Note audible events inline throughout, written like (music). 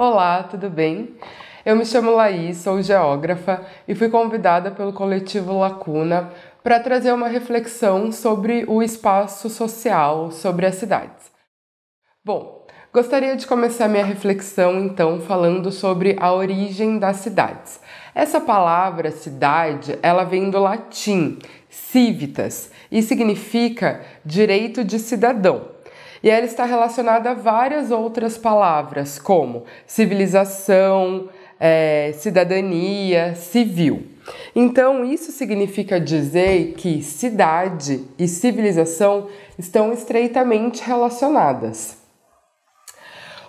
Olá, tudo bem? Eu me chamo Laís, sou geógrafa e fui convidada pelo coletivo Lacuna para trazer uma reflexão sobre o espaço social, sobre as cidades. Bom, gostaria de começar minha reflexão então falando sobre a origem das cidades. Essa palavra cidade, ela vem do latim civitas e significa direito de cidadão. E ela está relacionada a várias outras palavras, como civilização, é, cidadania, civil. Então, isso significa dizer que cidade e civilização estão estreitamente relacionadas.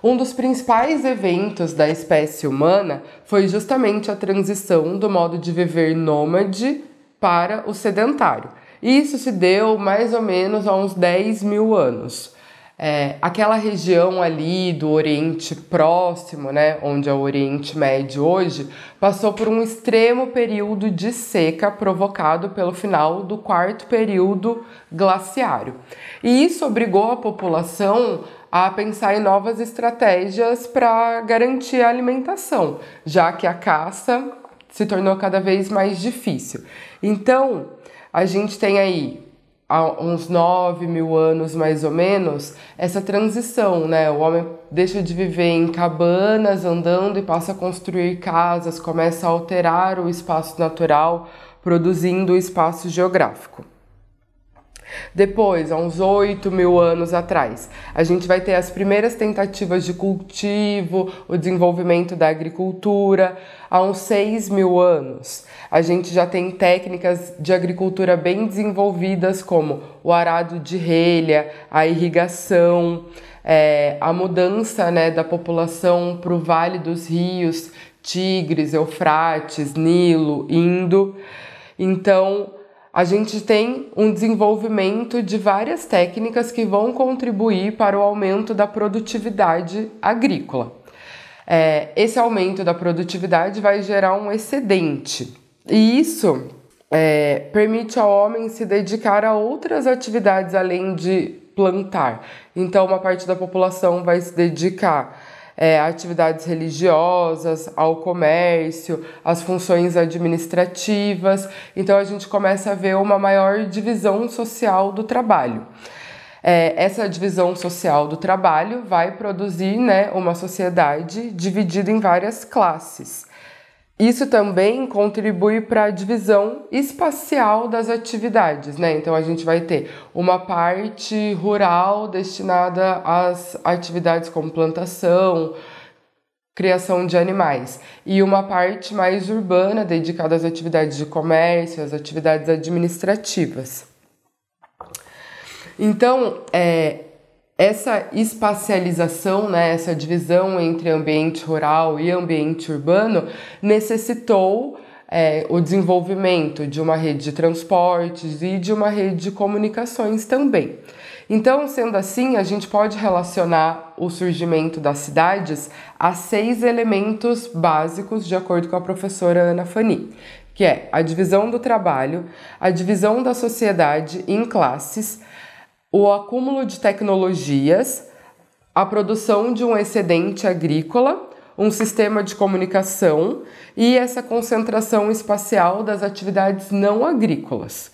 Um dos principais eventos da espécie humana foi justamente a transição do modo de viver nômade para o sedentário. Isso se deu mais ou menos há uns 10 mil anos. É, aquela região ali do Oriente Próximo, né, onde é o Oriente Médio hoje, passou por um extremo período de seca provocado pelo final do quarto período glaciário. E isso obrigou a população a pensar em novas estratégias para garantir a alimentação, já que a caça se tornou cada vez mais difícil. Então, a gente tem aí há uns 9 mil anos mais ou menos, essa transição, né? O homem deixa de viver em cabanas andando e passa a construir casas, começa a alterar o espaço natural, produzindo o espaço geográfico. Depois, há uns 8 mil anos atrás, a gente vai ter as primeiras tentativas de cultivo, o desenvolvimento da agricultura. Há uns 6 mil anos, a gente já tem técnicas de agricultura bem desenvolvidas, como o arado de relha, a irrigação, é, a mudança né, da população para o Vale dos Rios, Tigres, Eufrates, Nilo, Indo. Então, a gente tem um desenvolvimento de várias técnicas que vão contribuir para o aumento da produtividade agrícola. É, esse aumento da produtividade vai gerar um excedente, e isso é, permite ao homem se dedicar a outras atividades além de plantar. Então, uma parte da população vai se dedicar é, atividades religiosas, ao comércio, às funções administrativas. Então a gente começa a ver uma maior divisão social do trabalho. É, essa divisão social do trabalho vai produzir né, uma sociedade dividida em várias classes. Isso também contribui para a divisão espacial das atividades, né? Então a gente vai ter uma parte rural destinada às atividades como plantação, criação de animais, e uma parte mais urbana dedicada às atividades de comércio, às atividades administrativas. Então, é, essa espacialização, né, essa divisão entre ambiente rural e ambiente urbano necessitou é, o desenvolvimento de uma rede de transportes e de uma rede de comunicações também. Então, sendo assim, a gente pode relacionar o surgimento das cidades a seis elementos básicos, de acordo com a professora Ana Fani, que é a divisão do trabalho, a divisão da sociedade em classes, o acúmulo de tecnologias, a produção de um excedente agrícola, um sistema de comunicação e essa concentração espacial das atividades não agrícolas.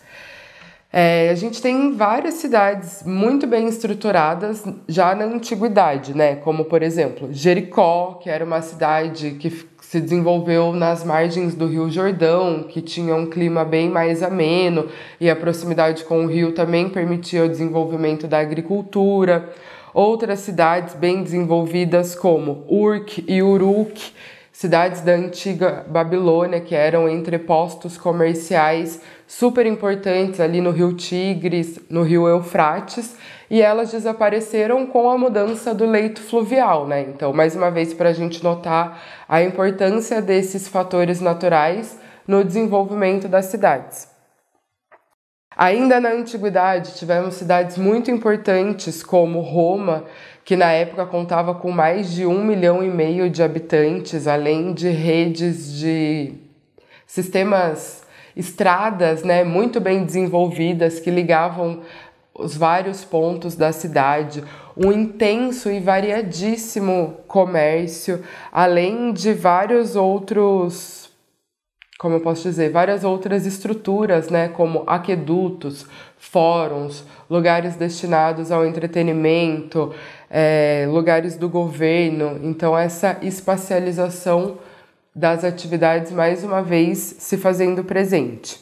É, a gente tem várias cidades muito bem estruturadas já na antiguidade, né? Como por exemplo Jericó, que era uma cidade que se desenvolveu nas margens do Rio Jordão, que tinha um clima bem mais ameno e a proximidade com o rio também permitia o desenvolvimento da agricultura. Outras cidades bem desenvolvidas como Urk e Uruk cidades da antiga Babilônia que eram entrepostos comerciais super importantes ali no rio Tigres, no rio Eufrates, e elas desapareceram com a mudança do leito fluvial, né? Então, mais uma vez, para a gente notar a importância desses fatores naturais no desenvolvimento das cidades. Ainda na antiguidade, tivemos cidades muito importantes como Roma que na época contava com mais de um milhão e meio de habitantes, além de redes de sistemas, estradas né, muito bem desenvolvidas que ligavam os vários pontos da cidade, um intenso e variadíssimo comércio, além de vários outros como eu posso dizer, várias outras estruturas, né, como aquedutos, fóruns, lugares destinados ao entretenimento, é, lugares do governo. Então, essa espacialização das atividades, mais uma vez, se fazendo presente.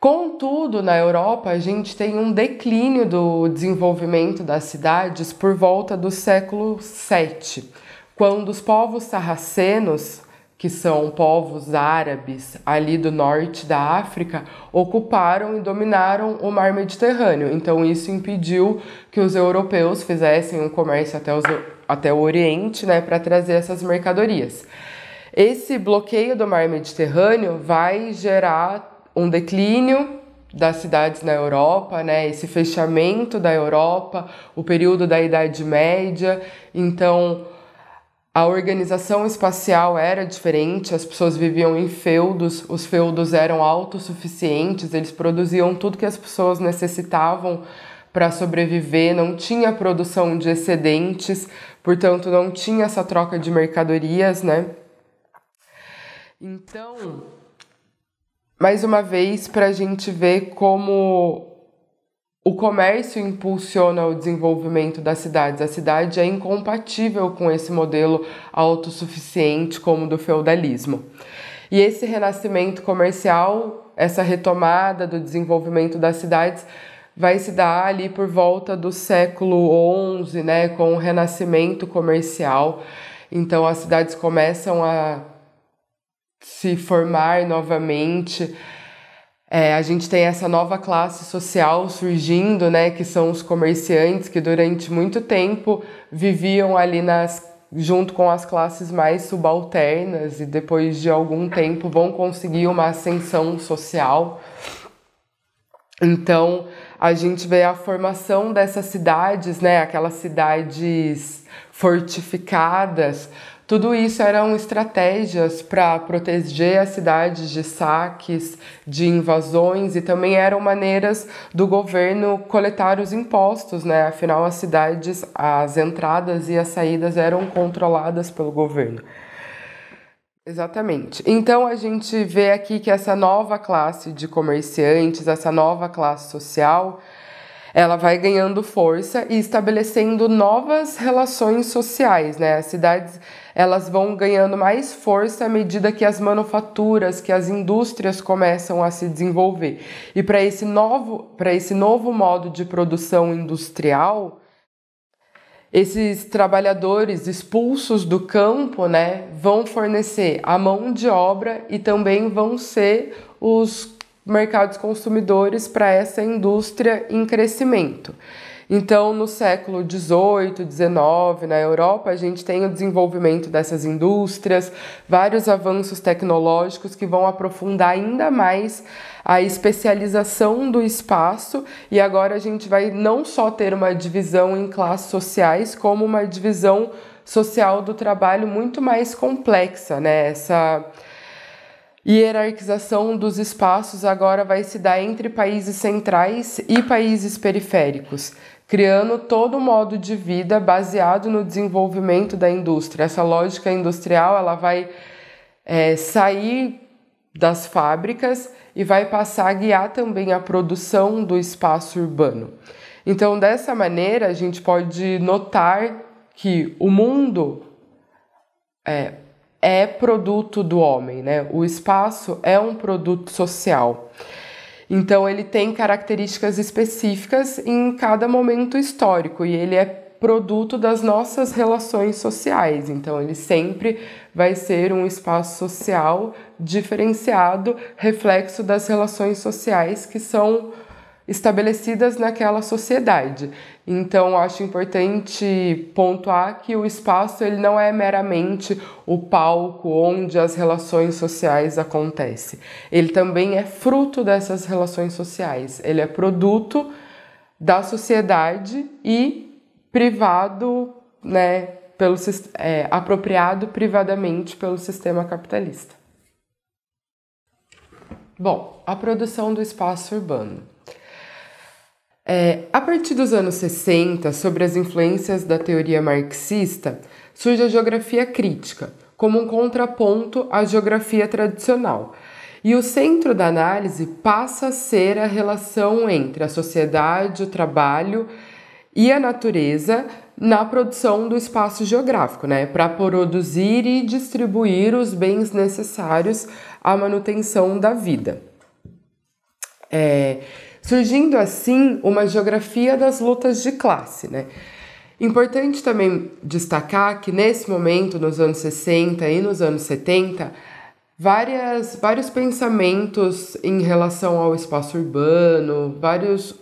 Contudo, na Europa, a gente tem um declínio do desenvolvimento das cidades por volta do século VII, quando os povos sarracenos que são povos árabes ali do norte da África, ocuparam e dominaram o mar Mediterrâneo. Então isso impediu que os europeus fizessem um comércio até, os, até o Oriente né, para trazer essas mercadorias. Esse bloqueio do mar Mediterrâneo vai gerar um declínio das cidades na Europa, né? Esse fechamento da Europa, o período da Idade Média. Então, a organização espacial era diferente, as pessoas viviam em feudos, os feudos eram autossuficientes, eles produziam tudo que as pessoas necessitavam para sobreviver, não tinha produção de excedentes, portanto não tinha essa troca de mercadorias, né? Então, mais uma vez para a gente ver como o comércio impulsiona o desenvolvimento das cidades. A cidade é incompatível com esse modelo autossuficiente como do feudalismo. E esse renascimento comercial, essa retomada do desenvolvimento das cidades, vai se dar ali por volta do século XI, né, com o renascimento comercial. Então as cidades começam a se formar novamente é, a gente tem essa nova classe social surgindo, né, que são os comerciantes que durante muito tempo viviam ali nas junto com as classes mais subalternas e depois de algum tempo vão conseguir uma ascensão social. Então, a gente vê a formação dessas cidades, né, aquelas cidades fortificadas tudo isso eram estratégias para proteger as cidades de saques, de invasões e também eram maneiras do governo coletar os impostos, né? Afinal, as cidades, as entradas e as saídas eram controladas pelo governo. Exatamente. Então a gente vê aqui que essa nova classe de comerciantes, essa nova classe social, ela vai ganhando força e estabelecendo novas relações sociais, né? As cidades elas vão ganhando mais força à medida que as manufaturas, que as indústrias começam a se desenvolver. E para esse novo, para esse novo modo de produção industrial, esses trabalhadores expulsos do campo, né, vão fornecer a mão de obra e também vão ser os mercados consumidores para essa indústria em crescimento. Então, no século XVIII, XIX, na Europa, a gente tem o desenvolvimento dessas indústrias, vários avanços tecnológicos que vão aprofundar ainda mais a especialização do espaço. E agora a gente vai não só ter uma divisão em classes sociais, como uma divisão social do trabalho muito mais complexa, né? Essa e hierarquização dos espaços agora vai se dar entre países centrais e países periféricos, criando todo um modo de vida baseado no desenvolvimento da indústria. Essa lógica industrial ela vai é, sair das fábricas e vai passar a guiar também a produção do espaço urbano. Então, dessa maneira, a gente pode notar que o mundo é, é produto do homem, né? O espaço é um produto social. Então ele tem características específicas em cada momento histórico e ele é produto das nossas relações sociais. Então ele sempre vai ser um espaço social diferenciado, reflexo das relações sociais que são estabelecidas naquela sociedade. Então, acho importante pontuar que o espaço ele não é meramente o palco onde as relações sociais acontecem. Ele também é fruto dessas relações sociais. Ele é produto da sociedade e privado, né, pelo, é, apropriado privadamente pelo sistema capitalista. Bom, a produção do espaço urbano. É, a partir dos anos 60, sobre as influências da teoria marxista, surge a geografia crítica, como um contraponto à geografia tradicional. E o centro da análise passa a ser a relação entre a sociedade, o trabalho e a natureza na produção do espaço geográfico, né, para produzir e distribuir os bens necessários à manutenção da vida. É, surgindo assim uma geografia das lutas de classe, né? Importante também destacar que nesse momento, nos anos 60 e nos anos 70, várias, vários pensamentos em relação ao espaço urbano, vários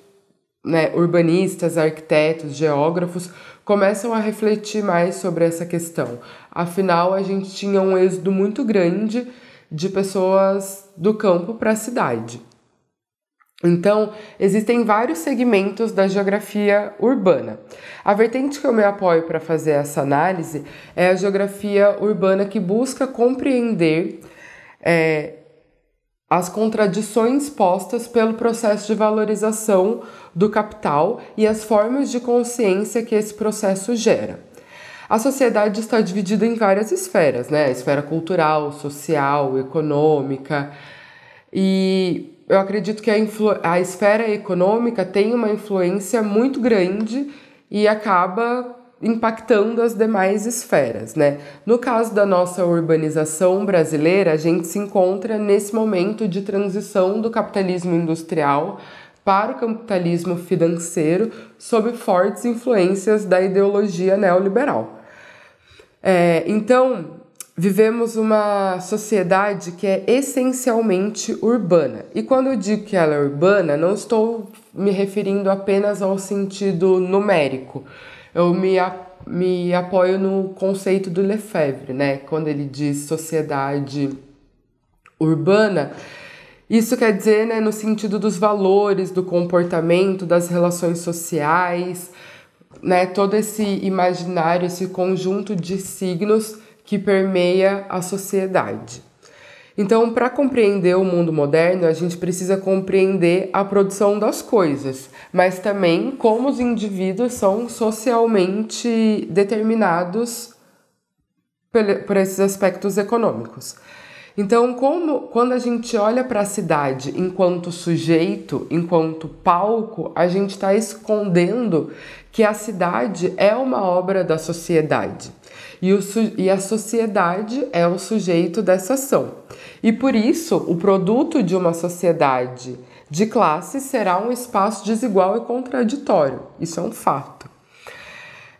né, urbanistas, arquitetos, geógrafos começam a refletir mais sobre essa questão. Afinal, a gente tinha um êxodo muito grande de pessoas do campo para a cidade. Então, existem vários segmentos da geografia urbana. A vertente que eu me apoio para fazer essa análise é a geografia urbana que busca compreender é, as contradições postas pelo processo de valorização do capital e as formas de consciência que esse processo gera. A sociedade está dividida em várias esferas, né? A esfera cultural, social, econômica. E eu acredito que a, a esfera econômica tem uma influência muito grande e acaba impactando as demais esferas, né? No caso da nossa urbanização brasileira, a gente se encontra nesse momento de transição do capitalismo industrial para o capitalismo financeiro sob fortes influências da ideologia neoliberal. É, então, Vivemos uma sociedade que é essencialmente urbana. E quando eu digo que ela é urbana, não estou me referindo apenas ao sentido numérico. Eu me, me apoio no conceito do Lefebvre, né? Quando ele diz sociedade urbana, isso quer dizer, né, no sentido dos valores, do comportamento, das relações sociais, né, todo esse imaginário, esse conjunto de signos que permeia a sociedade. Então, para compreender o mundo moderno, a gente precisa compreender a produção das coisas, mas também como os indivíduos são socialmente determinados por esses aspectos econômicos. Então, como quando a gente olha para a cidade enquanto sujeito, enquanto palco, a gente está escondendo que a cidade é uma obra da sociedade e, o, e a sociedade é o sujeito dessa ação. E por isso, o produto de uma sociedade de classe será um espaço desigual e contraditório. Isso é um fato.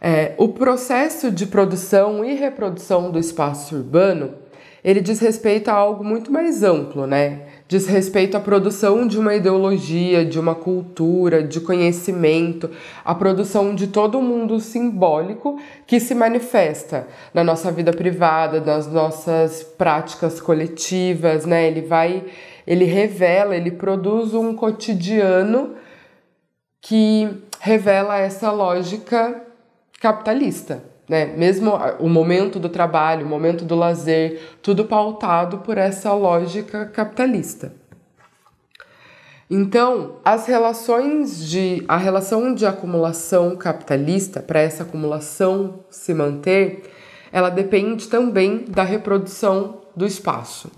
É, o processo de produção e reprodução do espaço urbano ele diz respeito a algo muito mais amplo, né? Diz respeito à produção de uma ideologia, de uma cultura, de conhecimento, a produção de todo um mundo simbólico que se manifesta na nossa vida privada, nas nossas práticas coletivas, né? Ele vai, ele revela, ele produz um cotidiano que revela essa lógica capitalista né? Mesmo o momento do trabalho, o momento do lazer, tudo pautado por essa lógica capitalista. Então, as relações de a relação de acumulação capitalista para essa acumulação se manter, ela depende também da reprodução do espaço.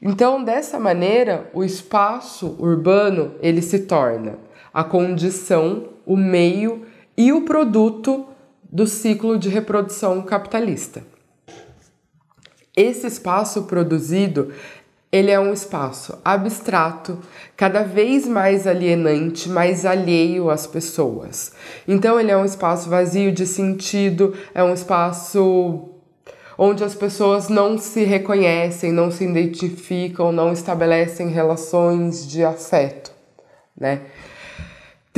Então, dessa maneira, o espaço urbano, ele se torna a condição, o meio e o produto do ciclo de reprodução capitalista. Esse espaço produzido, ele é um espaço abstrato, cada vez mais alienante, mais alheio às pessoas. Então ele é um espaço vazio de sentido, é um espaço onde as pessoas não se reconhecem, não se identificam, não estabelecem relações de afeto, né?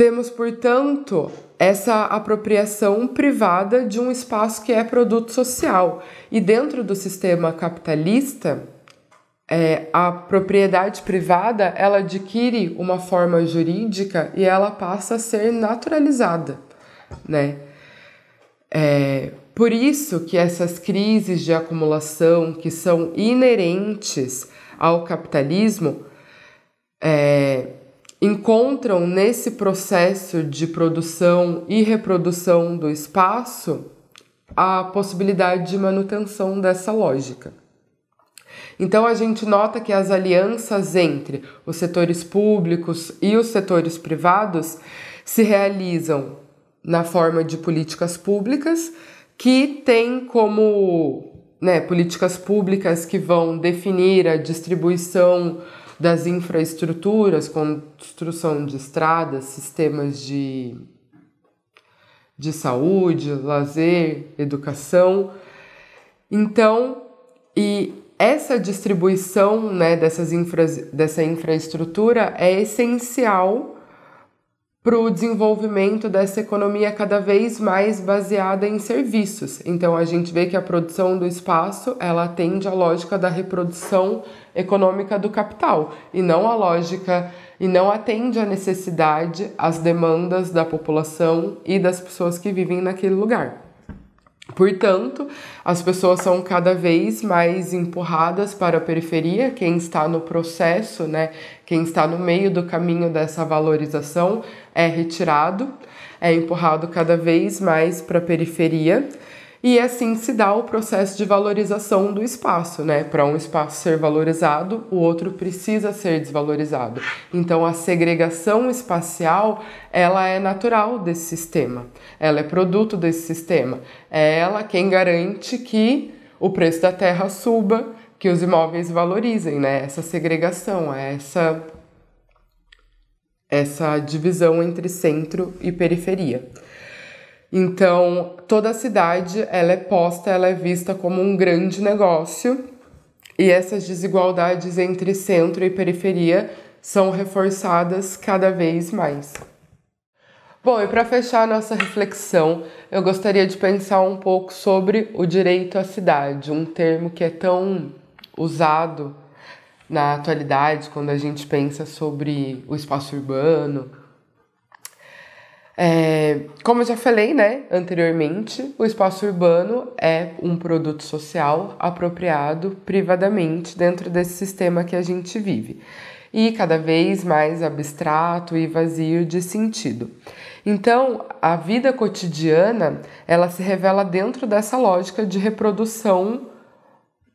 Temos, portanto, essa apropriação privada de um espaço que é produto social. E dentro do sistema capitalista, é, a propriedade privada ela adquire uma forma jurídica e ela passa a ser naturalizada, né? É, por isso que essas crises de acumulação que são inerentes ao capitalismo é, encontram nesse processo de produção e reprodução do espaço a possibilidade de manutenção dessa lógica. Então a gente nota que as alianças entre os setores públicos e os setores privados se realizam na forma de políticas públicas que têm como né, políticas públicas que vão definir a distribuição das infraestruturas, construção de estradas, sistemas de, de saúde, lazer, educação. Então, e essa distribuição né, dessas infra, dessa infraestrutura é essencial para o desenvolvimento dessa economia cada vez mais baseada em serviços. Então a gente vê que a produção do espaço ela atende à lógica da reprodução econômica do capital e não a lógica e não atende à necessidade, às demandas da população e das pessoas que vivem naquele lugar. Portanto, as pessoas são cada vez mais empurradas para a periferia, quem está no processo, né? Quem está no meio do caminho dessa valorização é retirado, é empurrado cada vez mais para a periferia. E assim se dá o processo de valorização do espaço, né? Para um espaço ser valorizado, o outro precisa ser desvalorizado. Então a segregação espacial, ela é natural desse sistema. Ela é produto desse sistema. É ela quem garante que o preço da terra suba, que os imóveis valorizem, né? Essa segregação, é essa essa divisão entre centro e periferia. Então, toda a cidade ela é posta, ela é vista como um grande negócio, e essas desigualdades entre centro e periferia são reforçadas cada vez mais. Bom, e para fechar nossa reflexão, eu gostaria de pensar um pouco sobre o direito à cidade, um termo que é tão usado na atualidade, quando a gente pensa sobre o espaço urbano. É, como eu já falei né, anteriormente, o espaço urbano é um produto social apropriado privadamente dentro desse sistema que a gente vive e cada vez mais abstrato e vazio de sentido. Então, a vida cotidiana, ela se revela dentro dessa lógica de reprodução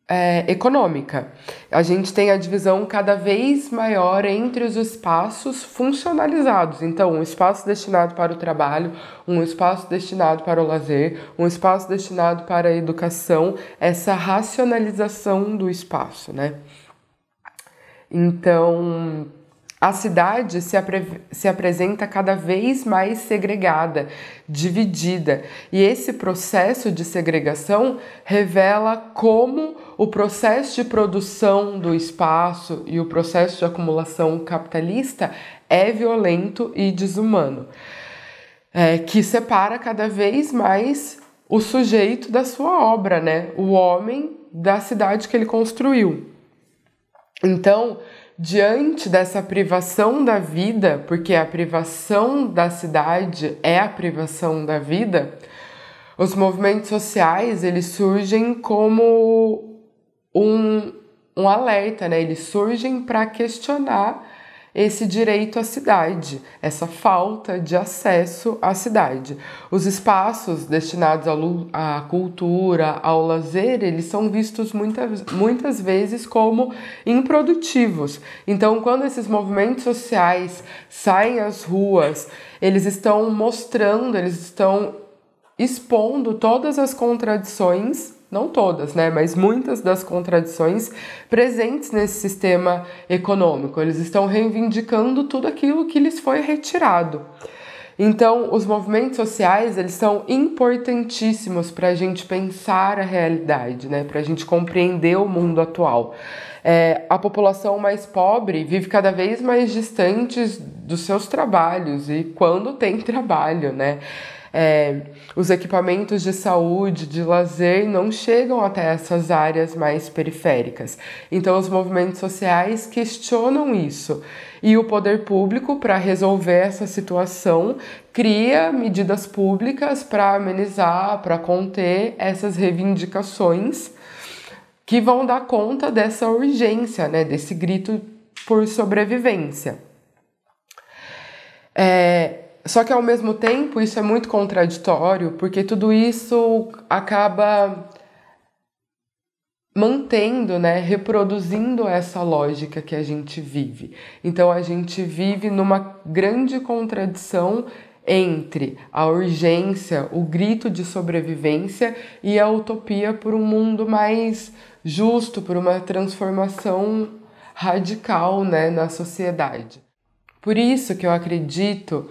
é, econômica. A gente tem a divisão cada vez maior entre os espaços funcionalizados. Então, um espaço destinado para o trabalho, um espaço destinado para o lazer, um espaço destinado para a educação, essa racionalização do espaço, né? Então, a cidade se, apre se, apresenta cada vez mais segregada, dividida, e esse processo de segregação revela como o processo de produção do espaço e o processo de acumulação capitalista é violento e desumano, é, que separa cada vez mais o sujeito da sua obra, né? o homem da cidade que ele construiu. Então, diante dessa privação da vida, porque a privação da cidade é a privação da vida, os movimentos sociais eles surgem como um, um alerta, né? Eles surgem para questionar esse direito à cidade, essa falta de acesso à cidade. Os espaços destinados à cultura, ao lazer, eles são vistos muitas, muitas vezes como improdutivos. Então, quando esses movimentos sociais saem às ruas, eles estão mostrando, eles estão expondo todas as contradições não todas, né, mas muitas das contradições presentes nesse sistema econômico. Eles estão reivindicando tudo aquilo que lhes foi retirado. Então, os movimentos sociais eles são importantíssimos para a gente pensar a realidade, né? Para a gente compreender o mundo atual é, a população mais pobre vive cada vez mais distantes dos seus trabalhos e quando tem (laughs) trabalho, né? É, os equipamentos de saúde, de lazer não chegam até essas áreas mais periféricas. Então, os movimentos sociais questionam isso. E o poder público, para resolver essa situação, cria medidas públicas para amenizar, para conter essas reivindicações que vão dar conta dessa urgência, né, desse grito por sobrevivência. É, só que ao mesmo tempo isso é muito contraditório, porque tudo isso acaba mantendo, né, reproduzindo essa lógica que a gente vive. Então a gente vive numa grande contradição entre a urgência, o grito de sobrevivência e a utopia por um mundo mais justo, por uma transformação radical né, na sociedade. Por isso que eu acredito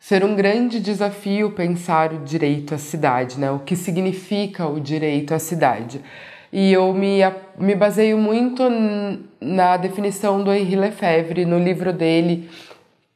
ser um grande desafio pensar o direito à cidade, né, o que significa o direito à cidade. E eu me, me baseio muito na definição do Henri Lefebvre no livro dele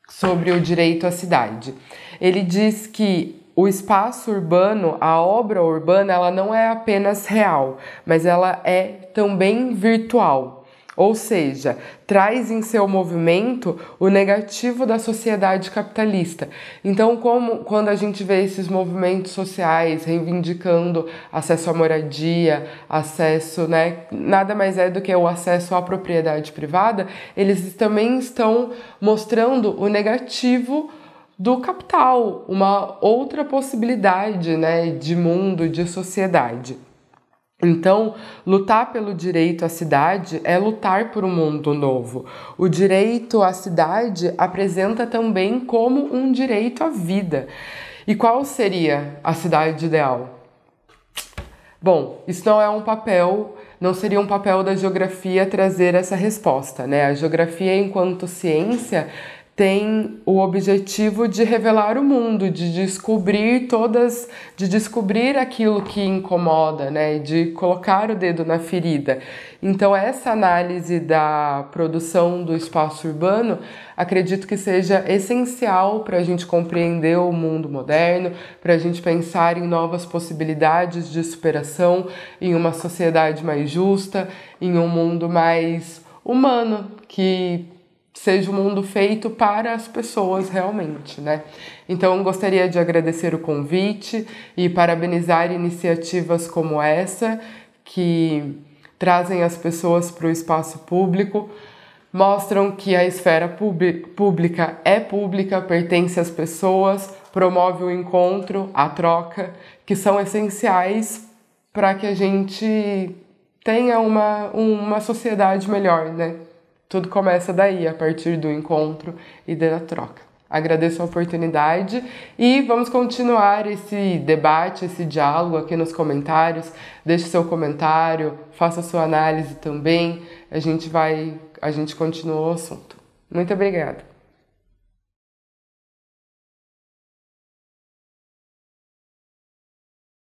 sobre o direito à cidade ele diz que o espaço urbano, a obra urbana, ela não é apenas real, mas ela é também virtual. Ou seja, traz em seu movimento o negativo da sociedade capitalista. Então, como quando a gente vê esses movimentos sociais reivindicando acesso à moradia, acesso, né, nada mais é do que o acesso à propriedade privada, eles também estão mostrando o negativo do capital, uma outra possibilidade né, de mundo, de sociedade. Então, lutar pelo direito à cidade é lutar por um mundo novo. O direito à cidade apresenta também como um direito à vida. E qual seria a cidade ideal? Bom, isso não é um papel, não seria um papel da geografia trazer essa resposta, né? A geografia enquanto ciência, tem o objetivo de revelar o mundo, de descobrir todas, de descobrir aquilo que incomoda, né, de colocar o dedo na ferida. Então essa análise da produção do espaço urbano, acredito que seja essencial para a gente compreender o mundo moderno, para a gente pensar em novas possibilidades de superação, em uma sociedade mais justa, em um mundo mais humano que seja um mundo feito para as pessoas realmente, né? Então, gostaria de agradecer o convite e parabenizar iniciativas como essa que trazem as pessoas para o espaço público, mostram que a esfera pública é pública, pertence às pessoas, promove o encontro, a troca, que são essenciais para que a gente tenha uma, uma sociedade melhor, né? Tudo começa daí, a partir do encontro e da troca. Agradeço a oportunidade e vamos continuar esse debate, esse diálogo aqui nos comentários. Deixe seu comentário, faça sua análise também. A gente vai, a gente continua o assunto. Muito obrigada.